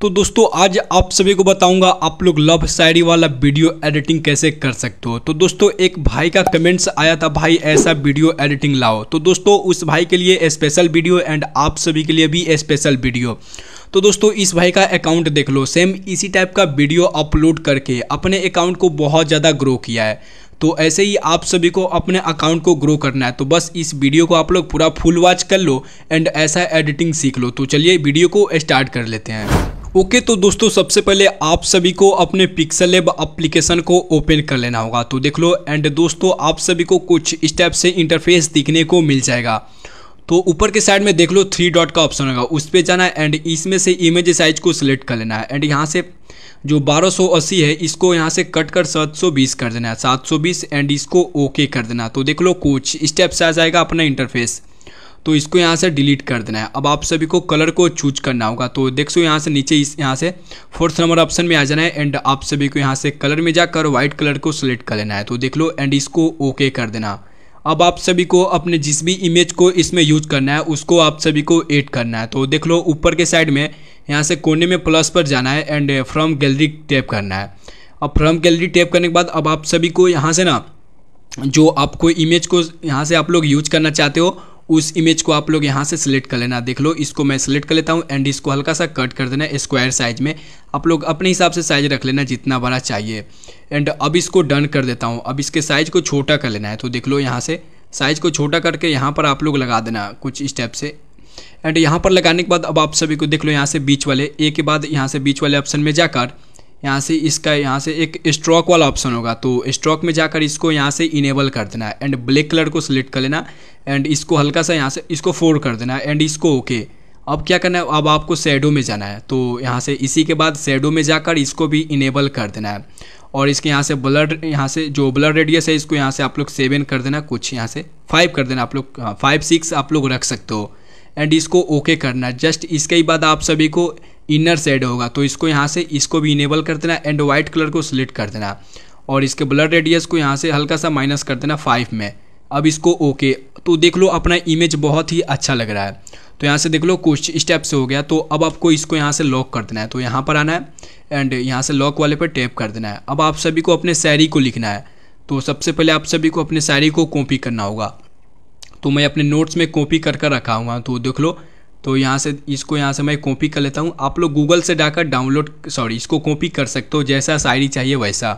तो दोस्तों आज आप सभी को बताऊंगा आप लोग लव शायरी वाला वीडियो एडिटिंग कैसे कर सकते हो तो दोस्तों एक भाई का कमेंट्स आया था भाई ऐसा वीडियो एडिटिंग लाओ तो दोस्तों उस भाई के लिए स्पेशल वीडियो एंड आप सभी के लिए भी स्पेशल वीडियो तो दोस्तों इस भाई का अकाउंट देख लो सेम इसी टाइप का वीडियो अपलोड करके अपने अकाउंट को बहुत ज़्यादा ग्रो किया है तो ऐसे ही आप सभी को अपने अकाउंट को ग्रो करना है तो बस इस वीडियो को आप लोग पूरा फुल वॉच कर लो एंड ऐसा एडिटिंग सीख लो तो चलिए वीडियो को स्टार्ट कर लेते हैं ओके okay, तो दोस्तों सबसे पहले आप सभी को अपने पिक्सल लेब अप्लीकेशन को ओपन कर लेना होगा तो देख लो एंड दोस्तों आप सभी को कुछ स्टेप से इंटरफेस दिखने को मिल जाएगा तो ऊपर के साइड में देख लो थ्री डॉट का ऑप्शन होगा उस पर जाना है एंड इसमें से इमेज साइज को सिलेक्ट कर लेना है एंड यहाँ से जो 1280 है इसको यहाँ से कट कर 720 कर देना है 720 एंड इसको ओके कर देना तो देख लो कुछ स्टेप्स आ जाएगा अपना इंटरफेस तो इसको यहाँ से डिलीट कर देना है अब आप सभी को कलर को चूज करना होगा तो देख सो यहाँ से नीचे इस यहाँ से फोर्थ नंबर ऑप्शन में आ जाना है एंड आप सभी को यहाँ से कलर में जाकर व्हाइट कलर को सिलेक्ट कर लेना है तो देख लो एंड इसको ओके कर देना अब आप सभी को अपने जिस भी इमेज को इसमें यूज करना है उसको आप सभी को एड करना है तो देख लो ऊपर के साइड में यहाँ से कोने में प्लस पर जाना है एंड फ्रॉम गैलरी टैप करना है अब फ्रॉम गैलरी टैप करने के बाद अब आप सभी को यहाँ से ना जो आपको इमेज को यहाँ से आप लोग यूज करना चाहते हो उस इमेज को आप लोग यहाँ से सिलेक्ट कर लेना देख लो इसको मैं सिलेक्ट कर लेता हूँ एंड इसको हल्का सा कट कर देना स्क्वायर साइज में आप लोग अपने हिसाब से साइज रख लेना जितना बड़ा चाहिए एंड अब इसको डन कर देता हूँ अब इसके साइज को छोटा कर लेना है तो देख लो यहाँ से साइज़ को छोटा करके यहाँ पर आप लोग लगा देना कुछ स्टेप से एंड यहाँ पर लगाने के बाद अब आप सभी को देख लो यहाँ से बीच वाले ए के बाद यहाँ से बीच वाले ऑप्शन में जाकर यहाँ से इसका यहाँ से एक स्ट्रोक वाला ऑप्शन होगा तो स्ट्रोक में जाकर इसको यहाँ से इनेबल कर देना है एंड ब्लैक कलर को सिलेक्ट कर लेना एंड इसको हल्का सा यहाँ से इसको फोर कर देना है एंड इसको ओके okay. अब क्या करना है अब आपको सैडो में जाना है तो यहाँ से इसी के बाद सैडो में जाकर इसको भी इनेबल कर देना है और इसके यहाँ से ब्लड यहाँ से जो ब्लड रेडियस है इसको यहाँ से आप लोग सेवन कर देना कुछ यहाँ से फाइव कर देना आप लोग फाइव हाँ, सिक्स आप लोग रख सकते हो एंड इसको ओके करना है जस्ट इसके बाद आप सभी को इनर सेड होगा तो इसको यहाँ से इसको भी इनेबल कर देना एंड वाइट कलर को सिलेक्ट कर देना और इसके ब्लड रेडियस को यहाँ से हल्का सा माइनस कर देना फाइव में अब इसको ओके तो देख लो अपना इमेज बहुत ही अच्छा लग रहा है तो यहाँ से देख लो कुछ स्टेप से हो गया तो अब आपको इसको यहाँ से लॉक कर देना है तो यहाँ पर आना है एंड यहाँ से लॉक वाले पर टैप कर देना है अब आप सभी को अपने शायरी को लिखना है तो सबसे पहले आप सभी को अपने शायरी को कॉपी करना होगा तो मैं अपने नोट्स में कॉपी कर कर रखा हुआ तो देख लो तो यहाँ से इसको यहाँ से मैं कॉपी कर लेता हूँ आप लोग गूगल से जाकर डाउनलोड सॉरी इसको कॉपी कर सकते हो जैसा शायरी चाहिए वैसा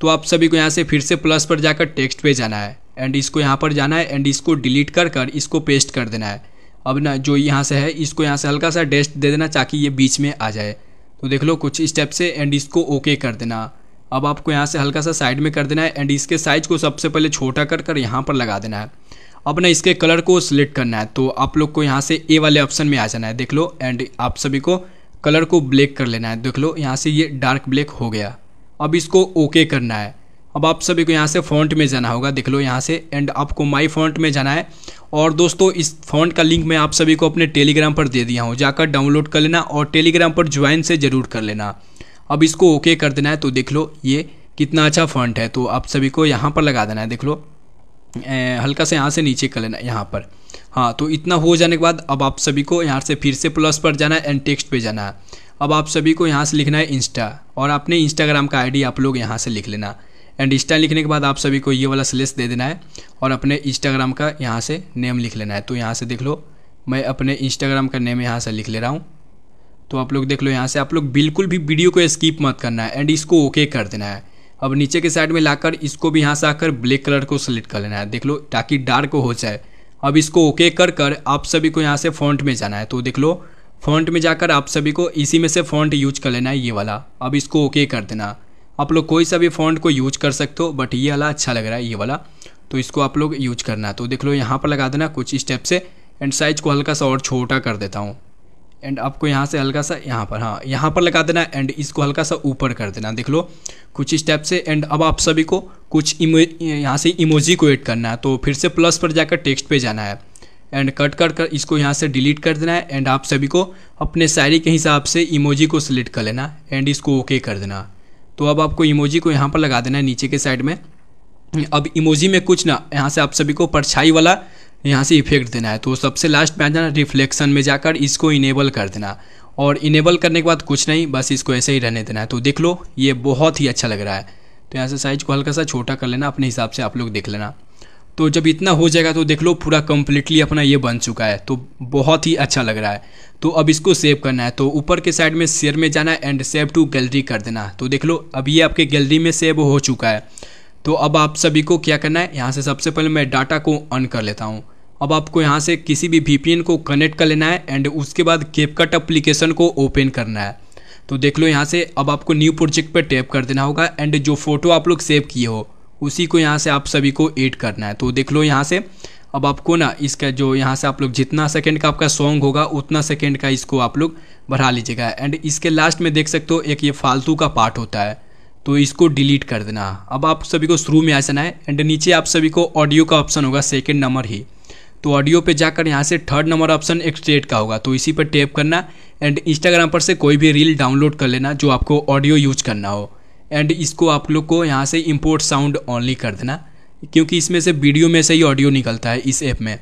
तो आप सभी को यहाँ से फिर से प्लस पर जाकर टेक्स्ट पे जाना है एंड इसको यहाँ पर जाना है एंड इसको डिलीट कर कर इसको पेस्ट कर देना है अब ना जो यहाँ से है इसको यहाँ से हल्का सा डेस्ट दे देना ताकि ये बीच में आ जाए तो देख लो कुछ स्टेप से एंड इसको ओके कर देना अब आपको यहाँ से हल्का सा साइड में कर देना है एंड इसके साइज को सबसे पहले छोटा कर कर यहाँ पर लगा देना है अब ना इसके कलर को सिलेक्ट करना है तो आप लोग को यहाँ से ए वाले ऑप्शन में आ जाना है देख लो एंड आप सभी को कलर को ब्लैक कर लेना है देख लो यहाँ से ये डार्क ब्लैक हो गया अब इसको ओके करना है अब आप सभी को यहाँ से फॉन्ट में जाना होगा देख लो यहाँ से एंड आपको माई फॉन्ट में जाना है और दोस्तों इस फॉन्ट का लिंक मैं आप सभी को अपने टेलीग्राम पर दे दिया हूँ जाकर डाउनलोड कर लेना और टेलीग्राम पर ज्वाइन से ज़रूर कर लेना अब इसको ओके कर देना है तो देख लो ये कितना अच्छा फॉन्ट है तो आप सभी को यहाँ पर लगा देना है देख लो हल्का से यहाँ से नीचे कर लेना यहाँ पर हाँ तो इतना हो जाने के बाद अब आप सभी को यहाँ से फिर से प्लस पर जाना है एंड टेक्स्ट पे जाना है अब आप सभी को यहाँ से लिखना है इंस्टा और आपने इंस्टाग्राम का आईडी आप लोग यहाँ से लिख लेना एंड इंस्टा लिखने के बाद आप सभी को ये वाला स्लेस दे देना है और अपने इंस्टाग्राम का यहाँ से नेम लिख लेना है तो यहाँ से देख लो मैं अपने इंस्टाग्राम का नेम यहाँ से लिख ले रहा हूँ तो आप लोग देख लो यहाँ से आप लोग बिल्कुल भी वीडियो को स्किप मत करना है एंड इसको ओके कर देना है अब नीचे के साइड में लाकर इसको भी यहाँ से आकर ब्लैक कलर को सेलेक्ट कर लेना है देख लो ताकि डार्क हो जाए अब इसको ओके कर कर आप सभी को यहाँ से फॉन्ट में जाना है तो देख लो फॉन्ट में जाकर आप सभी को इसी में से फॉन्ट यूज कर लेना है ये वाला अब इसको ओके कर देना आप लोग कोई सा भी फॉन्ट को यूज कर सकते हो बट ये वाला अच्छा लग रहा है ये वाला तो इसको आप लोग यूज करना है तो देख लो यहाँ पर लगा देना कुछ स्टेप से एंड साइज को हल्का सा और छोटा कर देता हूँ एंड आपको यहाँ से हल्का सा यहाँ पर हाँ यहाँ पर लगा देना एंड इसको हल्का सा ऊपर कर देना देख लो कुछ स्टेप से एंड अब आप सभी को कुछ इमो यहाँ से इमोजी को एड करना है तो फिर से प्लस पर जाकर टेक्स्ट पे जाना है एंड कट कर कर इसको यहाँ से डिलीट कर देना है एंड आप सभी को अपने शायरी के हिसाब से इमोजी को सिलेक्ट कर लेना एंड इसको ओके कर देना तो अब आपको इमोजी को यहाँ पर लगा देना है नीचे के साइड में अब इमोजी में कुछ ना यहाँ से आप सभी को परछाई वाला यहाँ से इफेक्ट देना है तो सबसे लास्ट में आ जाना रिफ्लेक्शन में जाकर इसको इनेबल कर देना और इनेबल करने के बाद कुछ नहीं बस इसको ऐसे ही रहने देना है तो देख लो ये बहुत ही अच्छा लग रहा है तो यहाँ से साइज को हल्का सा छोटा कर लेना अपने हिसाब से आप लोग देख लेना तो जब इतना हो जाएगा तो देख लो पूरा कम्प्लीटली अपना ये बन चुका है तो बहुत ही अच्छा लग रहा है तो अब इसको सेव करना है तो ऊपर के साइड में शेयर में जाना है एंड सेव टू गैलरी कर देना तो देख लो अब ये आपके गैलरी में सेव हो चुका है तो अब आप सभी को क्या करना है यहाँ से सबसे पहले मैं डाटा को ऑन कर लेता हूँ अब आपको यहाँ से किसी भी वी को कनेक्ट कर लेना है एंड उसके बाद केपकट अप्लीकेशन को ओपन करना है तो देख लो यहाँ से अब आपको न्यू प्रोजेक्ट पर टैप कर देना होगा एंड जो फ़ोटो आप लोग सेव किए हो उसी को यहाँ से आप सभी को एड करना है तो देख लो यहाँ से अब आपको ना इसका जो यहाँ से आप लोग जितना सेकंड का आपका सॉन्ग होगा उतना सेकंड का इसको आप लोग बढ़ा लीजिएगा एंड इसके लास्ट में देख सकते हो एक ये फालतू का पार्ट होता है तो इसको डिलीट कर देना अब आप सभी को शुरू में आ जाना है एंड नीचे आप सभी को ऑडियो का ऑप्शन होगा सेकेंड नंबर ही तो ऑडियो पे जाकर यहाँ से थर्ड नंबर ऑप्शन एक्सट्रेट का होगा तो इसी पर टैप करना एंड इंस्टाग्राम पर से कोई भी रील डाउनलोड कर लेना जो आपको ऑडियो यूज करना हो एंड इसको आप लोग को यहाँ से इम्पोर्ट साउंड ऑनली कर देना क्योंकि इसमें से वीडियो में से ही ऑडियो निकलता है इस ऐप में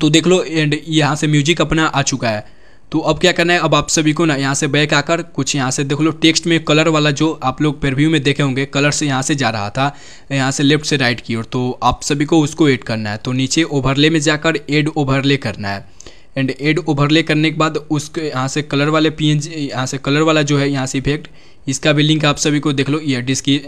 तो देख लो एंड यहाँ से म्यूजिक अपना आ चुका है तो अब क्या करना है अब आप सभी को ना यहाँ से बैक आकर कुछ यहाँ से देख लो टेक्स्ट में कलर वाला जो आप लोग प्रिव्यू में देखे होंगे कलर से यहाँ से जा रहा था यहाँ से लेफ्ट से राइट की ओर तो आप सभी को उसको ऐड करना है तो नीचे ओवरले में जाकर एड ओवरले करना है एंड एड ओवरले करने के बाद उसके यहाँ से कलर वाले पी एन यहाँ से कलर वाला जो है यहाँ से इफेक्ट इसका भी लिंक आप सभी को देख लो ये डिस्की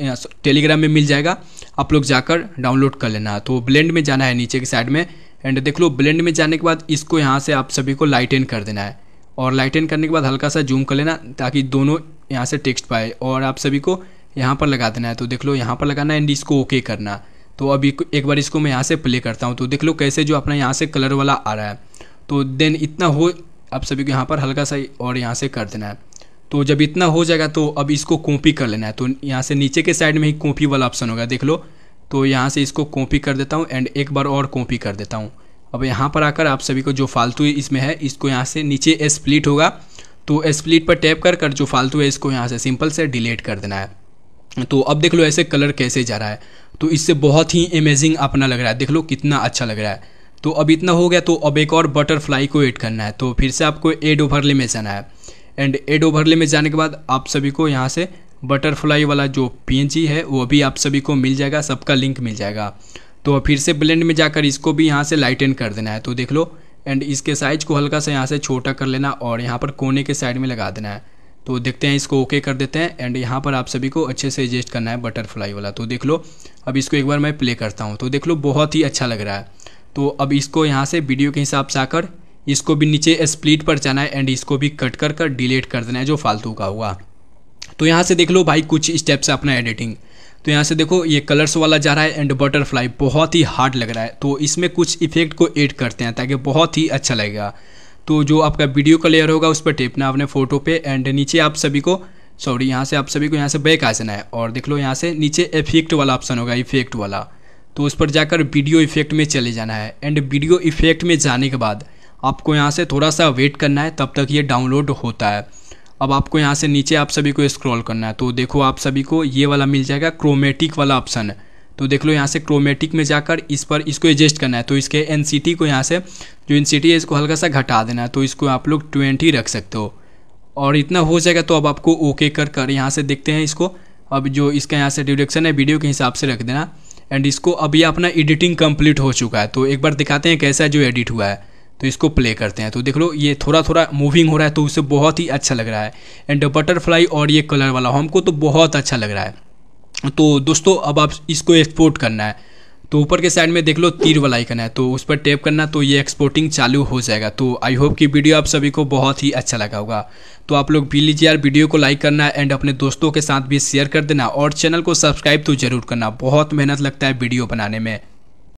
टेलीग्राम में मिल जाएगा आप लोग जाकर डाउनलोड कर लेना तो ब्लेंड में जाना है नीचे के साइड में एंड देख लो ब्लेंड में जाने के बाद इसको यहाँ से आप सभी को लाइटेन कर देना है और लाइटन करने के बाद हल्का सा जूम कर लेना ताकि दोनों यहाँ से टेक्स्ट पाए और आप सभी को यहाँ पर लगा देना है तो देख लो यहाँ पर लगाना है एंड इसको ओके करना तो अभी एक बार इसको मैं यहाँ से प्ले करता हूँ तो देख लो कैसे जो अपना यहाँ से कलर वाला आ रहा है तो देन इतना हो आप सभी को यहाँ पर हल्का सा और यहाँ से कर देना है तो जब इतना हो जाएगा तो अब इसको कॉपी कर लेना है तो यहाँ से नीचे के साइड में ही कॉपी वाला ऑप्शन होगा देख लो तो यहाँ से इसको कॉपी कर देता हूँ एंड एक बार और कॉपी कर देता हूँ अब यहाँ पर आकर आप सभी को जो फालतू इसमें है इसको यहाँ से नीचे स्प्लिट होगा तो स्प्लिट पर टैप कर कर जो फालतू है इसको यहाँ से सिंपल से डिलीट कर देना है तो अब देख लो ऐसे कलर कैसे जा रहा है तो इससे बहुत ही अमेजिंग अपना लग रहा है देख लो कितना अच्छा लग रहा है तो अब इतना हो गया तो अब एक और बटरफ्लाई को एड करना है तो फिर से आपको एड ओवरले में जाना है एंड एड ओवरले में जाने के बाद आप सभी को यहाँ से बटरफ्लाई वाला जो पी है वो भी आप सभी को मिल जाएगा सबका लिंक मिल जाएगा तो फिर से ब्लेंड में जाकर इसको भी यहाँ से लाइटन कर देना है तो देख लो एंड इसके साइज को हल्का सा यहाँ से छोटा कर लेना और यहाँ पर कोने के साइड में लगा देना है तो देखते हैं इसको ओके कर देते हैं एंड यहाँ पर आप सभी को अच्छे से एडजस्ट करना है बटरफ्लाई वाला तो देख लो अब इसको एक बार मैं प्ले करता हूँ तो देख लो बहुत ही अच्छा लग रहा है तो अब इसको यहाँ से वीडियो के हिसाब से आकर इसको भी नीचे स्प्लिट पर जाना है एंड इसको भी कट कर कर डिलीट कर देना है जो फालतू का हुआ तो यहाँ से देख लो भाई कुछ स्टेप्स अपना एडिटिंग तो यहाँ से देखो ये कलर्स वाला जा रहा है एंड बटरफ्लाई बहुत ही हार्ड लग रहा है तो इसमें कुछ इफेक्ट को ऐड करते हैं ताकि बहुत ही अच्छा लगेगा तो जो आपका वीडियो का लेयर होगा उस पर टेपना अपने फ़ोटो पे एंड नीचे आप सभी को सॉरी यहाँ से आप सभी को यहाँ से बैक आ जाना है और देख लो यहाँ से नीचे इफेक्ट वाला ऑप्शन होगा इफेक्ट वाला तो उस पर जाकर वीडियो इफेक्ट में चले जाना है एंड वीडियो इफेक्ट में जाने के बाद आपको यहाँ से थोड़ा सा वेट करना है तब तक ये डाउनलोड होता है अब आपको यहाँ से नीचे आप सभी को स्क्रॉल करना है तो देखो आप सभी को ये वाला मिल जाएगा क्रोमेटिक वाला ऑप्शन तो देख लो यहाँ से क्रोमेटिक में जाकर इस पर इसको एडजस्ट करना है तो इसके एन को यहाँ से जो एन है इसको हल्का सा घटा देना है तो इसको आप लोग ट्वेंटी रख सकते हो और इतना हो जाएगा तो अब आपको ओके कर कर यहाँ से देखते हैं इसको अब जो इसका यहाँ से डिडक्शन है वीडियो के हिसाब से रख देना एंड इसको अब अपना एडिटिंग कंप्लीट हो चुका है तो एक बार दिखाते हैं कैसा जो एडिट हुआ है तो इसको प्ले करते हैं तो देख लो ये थोड़ा थोड़ा मूविंग हो रहा है तो उसे बहुत ही अच्छा लग रहा है एंड बटरफ्लाई और ये कलर वाला हमको तो बहुत अच्छा लग रहा है तो दोस्तों अब आप इसको एक्सपोर्ट करना है तो ऊपर के साइड में देख लो तीर वाला आइकन है तो उस पर टैप करना तो ये एक्सपोर्टिंग चालू हो जाएगा तो आई होप कि वीडियो आप सभी को बहुत ही अच्छा लगा होगा तो आप लोग भी लीजिए यार वीडियो को लाइक करना एंड अपने दोस्तों के साथ भी शेयर कर देना और चैनल को सब्सक्राइब तो जरूर करना बहुत मेहनत लगता है वीडियो बनाने में